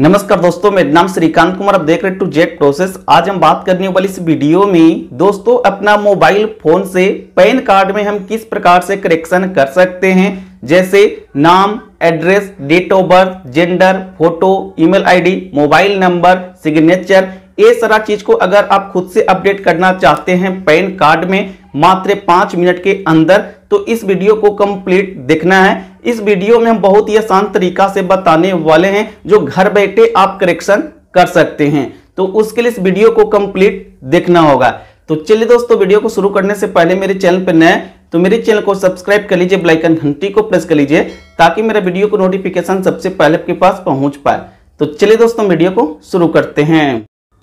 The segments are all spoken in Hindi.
नमस्कार दोस्तों मेरा नाम श्रीकांत कुमार आप देख रहे टू जेट प्रोसेस आज हम बात करने वाली इस वीडियो में दोस्तों अपना मोबाइल फोन से पैन कार्ड में हम किस प्रकार से करेक्शन कर सकते हैं जैसे नाम address date of birth gender photo email ID mobile number signature ये सारा चीज को अगर आप खुद से अपडेट करना चाहते हैं पैन कार्ड में मात्र पांच मिनट के अंदर तो इस वीडियो को कंप्लीट देखना है इस वीडियो में हम बहुत ही आसान तरीका से बताने वाले हैं जो घर बैठे आप करेक्शन कर सकते हैं तो उसके लिए इस वीडियो को कंप्लीट देखना होगा तो चलिए दोस्तों वीडियो को शुरू करने से पहले मेरे चैनल पर नए तो मेरे चैनल को सब्सक्राइब कर लीजिए ब्लाइकन घंटी को प्रेस कर लीजिए ताकि मेरा वीडियो को नोटिफिकेशन सबसे पहले आपके पास पहुंच पाए तो चलिए दोस्तों वीडियो को शुरू करते हैं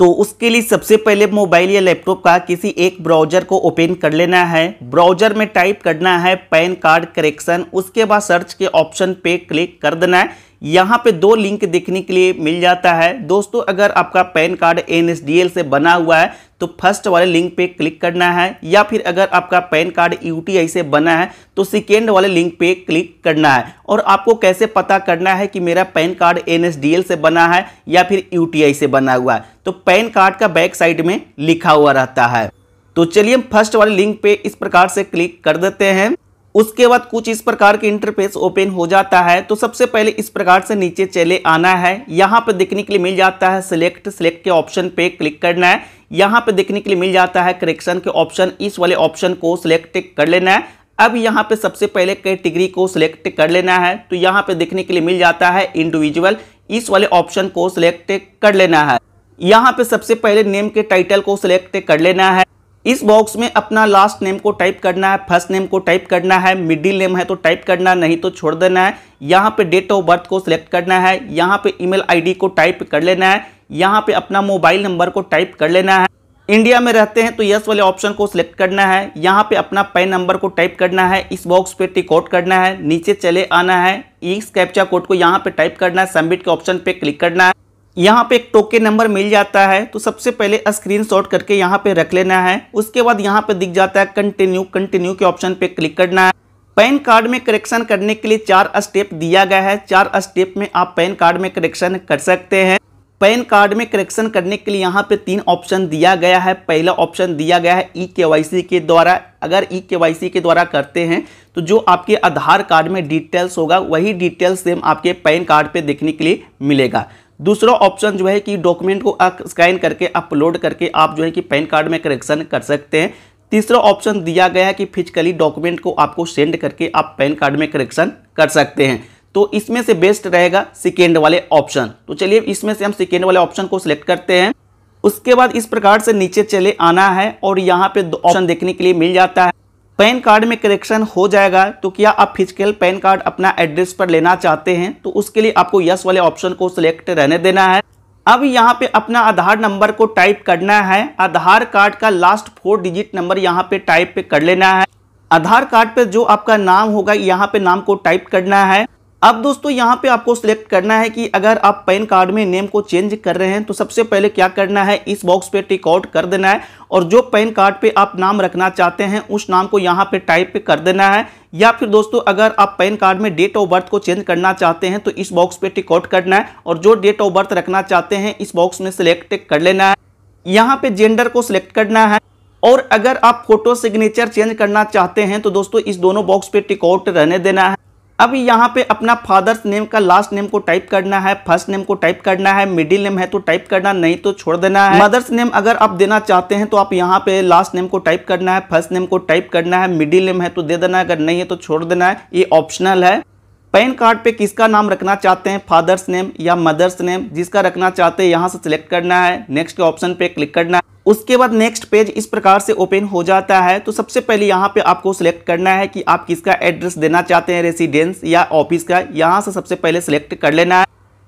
तो उसके लिए सबसे पहले मोबाइल या लैपटॉप का किसी एक ब्राउजर को ओपन कर लेना है ब्राउजर में टाइप करना है पैन कार्ड करेक्शन उसके बाद सर्च के ऑप्शन पे क्लिक कर देना है यहाँ पे दो लिंक देखने के लिए मिल जाता है दोस्तों अगर आपका पैन कार्ड एन से बना हुआ है तो फर्स्ट वाले लिंक पे क्लिक करना है या फिर अगर आपका पैन कार्ड यू से बना है तो सेकेंड वाले लिंक पे क्लिक करना है और आपको कैसे पता करना है कि मेरा पैन कार्ड एन से बना है या फिर यू से बना हुआ है तो पैन कार्ड का बैक साइड में लिखा हुआ रहता है तो चलिए हम फर्स्ट वाले लिंक पे इस प्रकार से क्लिक कर देते हैं उसके बाद कुछ इस प्रकार के इंटरफेस ओपन हो जाता है तो सबसे पहले इस प्रकार से नीचे चले आना है यहाँ पर देखने के लिए मिल जाता है सिलेक्ट सिलेक्ट के ऑप्शन पे क्लिक करना है यहाँ पे देखने के लिए मिल जाता है करेक्शन के ऑप्शन इस वाले ऑप्शन को सिलेक्ट कर लेना है अब यहाँ पे सबसे पहले कैटेगरी को सिलेक्ट कर लेना है तो यहाँ पे देखने के लिए मिल जाता है इंडिविजुअल इस वाले ऑप्शन को सिलेक्ट कर लेना है यहाँ पे सबसे पहले नेम के टाइटल को सिलेक्ट कर लेना है इस बॉक्स में अपना लास्ट नेम को टाइप करना है फर्स्ट नेम को टाइप करना है मिडिल नेम है तो टाइप करना नहीं तो छोड़ देना है यहाँ पे डेट ऑफ बर्थ को सिलेक्ट करना है यहाँ पे ईमेल आईडी को टाइप कर लेना है यहाँ पे अपना मोबाइल नंबर को टाइप कर लेना है इंडिया में रहते हैं तो यस वाले ऑप्शन को सिलेक्ट करना है यहाँ पे अपना पैन नंबर को टाइप करना है इस बॉक्स पे टिकॉट करना है नीचे चले आना है इस कैप्चा कोड को यहाँ पे टाइप करना है सबमिट के ऑप्शन पे क्लिक करना है यहाँ पे एक टोकन नंबर मिल जाता है तो सबसे पहले स्क्रीनशॉट करके यहाँ पे रख लेना है उसके बाद यहाँ पे दिख जाता है कंटिन्यू कंटिन्यू के ऑप्शन पे क्लिक करना है पैन कार्ड में करेक्शन करने के लिए चार स्टेप दिया गया है चार स्टेप में आप पैन कार्ड में करेक्शन कर सकते हैं पैन कार्ड में करेक्शन करने के लिए यहाँ पे तीन ऑप्शन दिया गया है पहला ऑप्शन दिया गया है ई के के द्वारा अगर ई के के द्वारा करते हैं तो जो आपके आधार कार्ड में डिटेल्स होगा वही डिटेल्स सेम आपके पैन कार्ड पे देखने के लिए मिलेगा दूसरा ऑप्शन जो है कि डॉक्यूमेंट को स्कैन करके अपलोड करके आप जो है कि पैन कार्ड में करेक्शन कर सकते हैं तीसरा ऑप्शन दिया गया है कि फिजिकली डॉक्यूमेंट को आपको सेंड करके आप पैन कार्ड में करेक्शन कर सकते हैं तो इसमें से बेस्ट रहेगा सेकेंड वाले ऑप्शन तो चलिए इसमें से हम सेकेंड वाले ऑप्शन को सिलेक्ट करते हैं उसके बाद इस प्रकार से नीचे चले आना है और यहाँ पे ऑप्शन देखने के लिए मिल जाता है पैन कार्ड में करेक्शन हो जाएगा तो क्या आप फिजिकल पैन कार्ड अपना एड्रेस पर लेना चाहते हैं तो उसके लिए आपको यस वाले ऑप्शन को सिलेक्ट रहने देना है अब यहाँ पे अपना आधार नंबर को टाइप करना है आधार कार्ड का लास्ट फोर डिजिट नंबर यहाँ पे टाइप पे कर लेना है आधार कार्ड पे जो आपका नाम होगा यहाँ पे नाम को टाइप करना है अब दोस्तों यहाँ पे आपको सिलेक्ट करना है कि अगर आप पैन कार्ड में नेम को चेंज कर रहे हैं तो सबसे पहले क्या करना है इस बॉक्स पे टिक आउट कर देना है और जो पैन कार्ड पे आप नाम रखना चाहते हैं उस नाम को यहाँ पे टाइप कर देना है या फिर दोस्तों अगर आप पैन कार्ड में डेट ऑफ बर्थ को चेंज करना चाहते हैं तो इस बॉक्स पे टिक आउट करना है और जो डेट ऑफ बर्थ रखना चाहते हैं इस बॉक्स में सिलेक्ट कर लेना है यहाँ पे जेंडर को सिलेक्ट करना है और अगर आप फोटो सिग्नेचर चेंज करना चाहते हैं तो दोस्तों इस दोनों बॉक्स पे टिक रहने देना है अब यहाँ पे अपना फादर्स नेम का लास्ट नेम को टाइप करना है फर्स्ट नेम को टाइप करना है मिडिल नेम है तो टाइप करना नहीं तो छोड़ देना है मदर्स नेम अगर आप देना चाहते हैं तो आप यहाँ पे लास्ट नेम को टाइप करना है फर्स्ट नेम को टाइप करना है मिडिल नेम है तो दे देना है अगर नहीं है तो छोड़ देना है ये ऑप्शनल है पैन कार्ड पे किसका नाम रखना चाहते हैं फादर्स नेम या मदर्स नेम जिसका रखना चाहते हैं यहाँ से सिलेक्ट करना है नेक्स्ट के ऑप्शन पे क्लिक करना है उसके बाद नेक्स्ट पेज इस प्रकार से ओपन हो जाता है तो सबसे पहले यहाँ पे आपको सिलेक्ट करना है कि आप किसका एड्रेस देना चाहते हैं रेसिडेंस या ऑफिस का यहाँ से सबसे पहले सिलेक्ट कर लेना है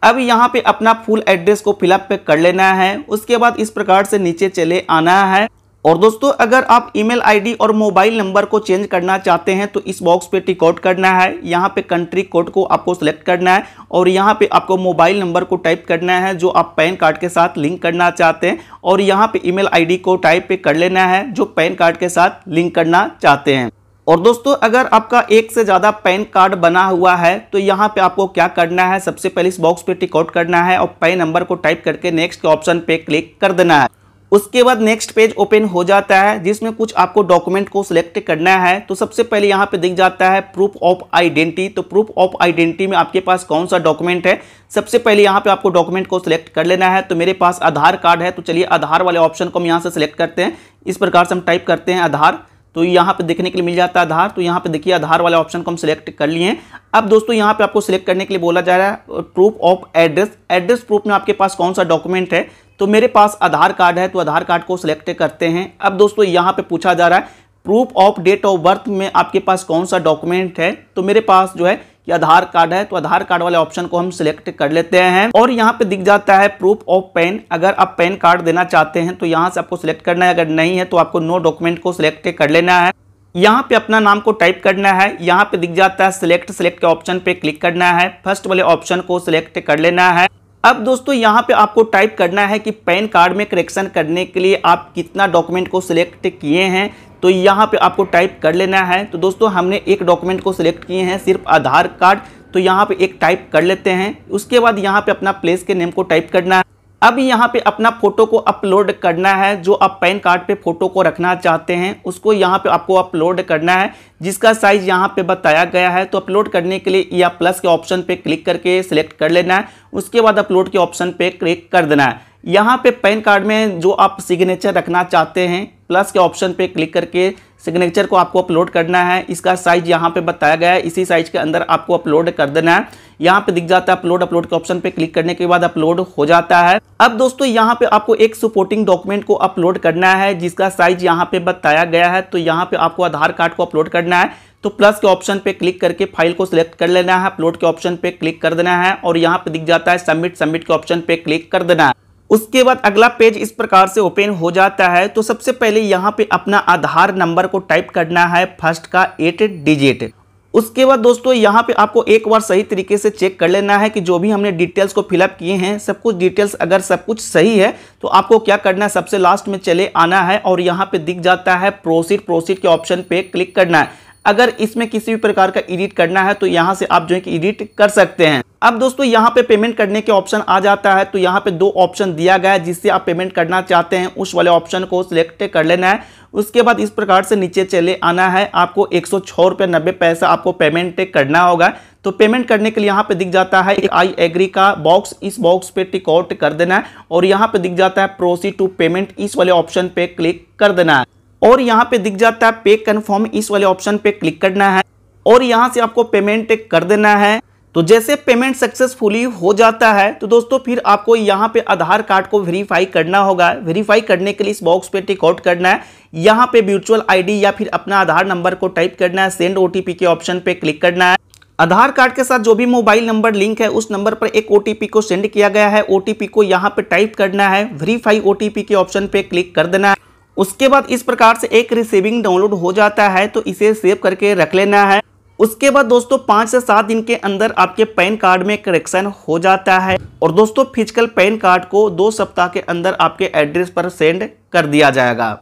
अब यहाँ पे अपना फुल एड्रेस को फिलअप कर लेना है उसके बाद इस प्रकार से नीचे चले आना है और दोस्तों अगर आप ईमेल आईडी और मोबाइल नंबर को चेंज करना चाहते हैं तो इस बॉक्स पे टिकॉट करना है यहाँ पे कंट्री कोड को आपको सिलेक्ट करना है और यहाँ पे आपको मोबाइल नंबर को टाइप करना है जो आप पैन कार्ड के साथ लिंक करना चाहते हैं और यहाँ पे ईमेल आईडी को टाइप पे कर लेना है जो पैन कार्ड के साथ लिंक करना चाहते हैं और दोस्तों अगर आपका एक से ज़्यादा पैन कार्ड बना हुआ है तो यहाँ पे आपको क्या करना है सबसे पहले इस बॉक्स पे टिकॉट करना है और पैन नंबर को टाइप करके नेक्स्ट के ऑप्शन पे क्लिक कर देना है उसके बाद नेक्स्ट पेज ओपन हो जाता है जिसमें कुछ आपको डॉक्यूमेंट को सिलेक्ट करना है तो सबसे पहले यहाँ पे दिख जाता है प्रूफ ऑफ आइडेंटिटी तो प्रूफ ऑफ आइडेंटिटी में आपके पास कौन सा डॉक्यूमेंट है सबसे पहले यहाँ पे आपको डॉक्यूमेंट को सिलेक्ट कर लेना है तो मेरे पास आधार कार्ड है तो चलिए आधार वाले ऑप्शन को हम यहाँ से सिलेक्ट करते हैं इस प्रकार से हम टाइप करते हैं आधार तो यहाँ पे देखने के लिए मिल जाता है आधार तो यहाँ पे देखिए आधार वाले ऑप्शन को हम सिलेक्ट कर लिए अब दोस्तों यहाँ पे आपको सिलेक्ट करने के लिए बोला जा रहा है proof of address address proof में आपके पास कौन सा डॉक्यूमेंट है तो मेरे पास आधार कार्ड है तो आधार कार्ड को सिलेक्ट करते हैं अब दोस्तों यहाँ पे पूछा जा रहा है proof of date of birth में आपके पास कौन सा डॉक्यूमेंट है तो मेरे पास जो है कि आधार कार्ड है तो आधार कार्ड वाले ऑप्शन को हम सिलेक्ट कर लेते हैं और यहाँ पे दिख जाता है प्रूफ ऑफ पेन अगर आप पेन कार्ड देना चाहते हैं तो यहाँ से आपको सिलेक्ट करना है अगर नहीं है तो आपको नो डॉक्यूमेंट को सिलेक्ट कर लेना है यहाँ पे अपना नाम को टाइप करना है यहाँ पे दिख जाता है सिलेक्ट सिलेक्ट के ऑप्शन पे क्लिक करना है फर्स्ट वाले ऑप्शन को सिलेक्ट कर लेना है अब दोस्तों यहाँ पे आपको टाइप करना है कि पैन कार्ड में करेक्शन करने के लिए आप कितना डॉक्यूमेंट को सिलेक्ट किए हैं तो यहाँ पे आपको टाइप कर लेना है तो दोस्तों हमने एक डॉक्यूमेंट को सिलेक्ट किए हैं सिर्फ आधार कार्ड तो यहाँ पे एक टाइप कर लेते हैं उसके बाद यहाँ पे अपना प्लेस के नेम को टाइप करना है अब यहाँ पे अपना फ़ोटो को अपलोड करना है जो आप पैन कार्ड पे फ़ोटो को रखना चाहते हैं उसको यहाँ पे आपको अपलोड करना है जिसका साइज़ यहाँ पे बताया गया है तो अपलोड करने के लिए या प्लस के ऑप्शन पे क्लिक करके सिलेक्ट कर लेना है उसके बाद अपलोड के ऑप्शन पे क्लिक कर देना है यहाँ पे पैन कार्ड में जो आप सिग्नेचर रखना चाहते हैं प्लस के ऑप्शन पे क्लिक करके सिग्नेचर को आपको अपलोड करना है इसका साइज यहाँ पे बताया गया है इसी साइज के अंदर आपको अपलोड कर देना है यहाँ पे दिख जाता है अपलोड अपलोड के ऑप्शन पे क्लिक करने के बाद अपलोड हो जाता है अब दोस्तों यहाँ पे आपको एक सपोर्टिंग डॉक्यूमेंट को अपलोड करना है जिसका साइज यहाँ पे बताया गया है तो यहाँ पे आपको आधार कार्ड को अपलोड करना है तो प्लस के ऑप्शन पे क्लिक करके फाइल को सिलेक्ट कर लेना है अपलोड के ऑप्शन पे क्लिक कर देना है और यहाँ पे दिख जाता है सबमिट सबमिट के ऑप्शन पे क्लिक कर देना है उसके बाद अगला पेज इस प्रकार से ओपन हो जाता है तो सबसे पहले यहाँ पे अपना आधार नंबर को टाइप करना है फर्स्ट का एट डिजिट उसके बाद दोस्तों यहाँ पे आपको एक बार सही तरीके से चेक कर लेना है कि जो भी हमने डिटेल्स को फिलअप किए हैं सब कुछ डिटेल्स अगर सब कुछ सही है तो आपको क्या करना है सबसे लास्ट में चले आना है और यहाँ पे दिख जाता है प्रोसीड प्रोसीड के ऑप्शन पे क्लिक करना है अगर इसमें किसी भी प्रकार का एडिट करना है तो यहाँ से आप जो है कि एडिट कर सकते हैं अब दोस्तों यहाँ पे पेमेंट करने के ऑप्शन आ जाता है तो यहाँ पे दो ऑप्शन दिया गया है जिससे आप पेमेंट करना चाहते हैं उस वाले ऑप्शन को सिलेक्ट कर लेना है उसके बाद इस प्रकार से नीचे चले आना है आपको एक सौ पैसा आपको पेमेंट करना होगा तो पेमेंट करने के लिए यहाँ पे दिख जाता है एक आई एग्री का बॉक्स इस बॉक्स पे टिक आउट कर देना है और यहाँ पे दिख जाता है प्रोसीड टू पेमेंट इस वाले ऑप्शन पे क्लिक कर देना है और यहाँ पे दिख जाता है पे कन्फर्म इस वाले ऑप्शन पे क्लिक करना है और यहाँ से आपको पेमेंट कर देना है तो जैसे पेमेंट सक्सेसफुली हो जाता है तो दोस्तों फिर आपको यहाँ पे आधार कार्ड को वेरीफाई करना होगा वेरीफाई करने के लिए इस बॉक्स पे टिक आउट करना है यहाँ पे म्यूचुअल आईडी या फिर अपना आधार नंबर को टाइप करना है सेंड ओटीपी के ऑप्शन पे क्लिक करना है आधार कार्ड के साथ जो भी मोबाइल नंबर लिंक है उस नंबर पर एक ओटीपी को सेंड किया गया है ओटीपी को यहाँ पे टाइप करना है वेरीफाई ओटीपी के ऑप्शन पे क्लिक कर देना है उसके बाद इस प्रकार से एक रिसीविंग डाउनलोड हो जाता है तो इसे सेव करके रख लेना है उसके बाद दोस्तों पाँच से सात दिन के अंदर आपके पैन कार्ड में करेक्शन हो जाता है और दोस्तों फिजिकल पैन कार्ड को दो सप्ताह के अंदर आपके एड्रेस पर सेंड कर दिया जाएगा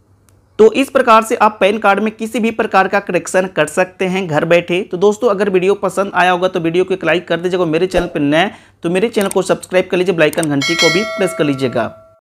तो इस प्रकार से आप पैन कार्ड में किसी भी प्रकार का करेक्शन कर सकते हैं घर बैठे तो दोस्तों अगर वीडियो पसंद आया होगा तो वीडियो को एक लाइक कर दीजिएगा मेरे चैनल पर नए तो मेरे चैनल को सब्सक्राइब कर लीजिए ब्लाइकन घंटी को भी प्रेस कर लीजिएगा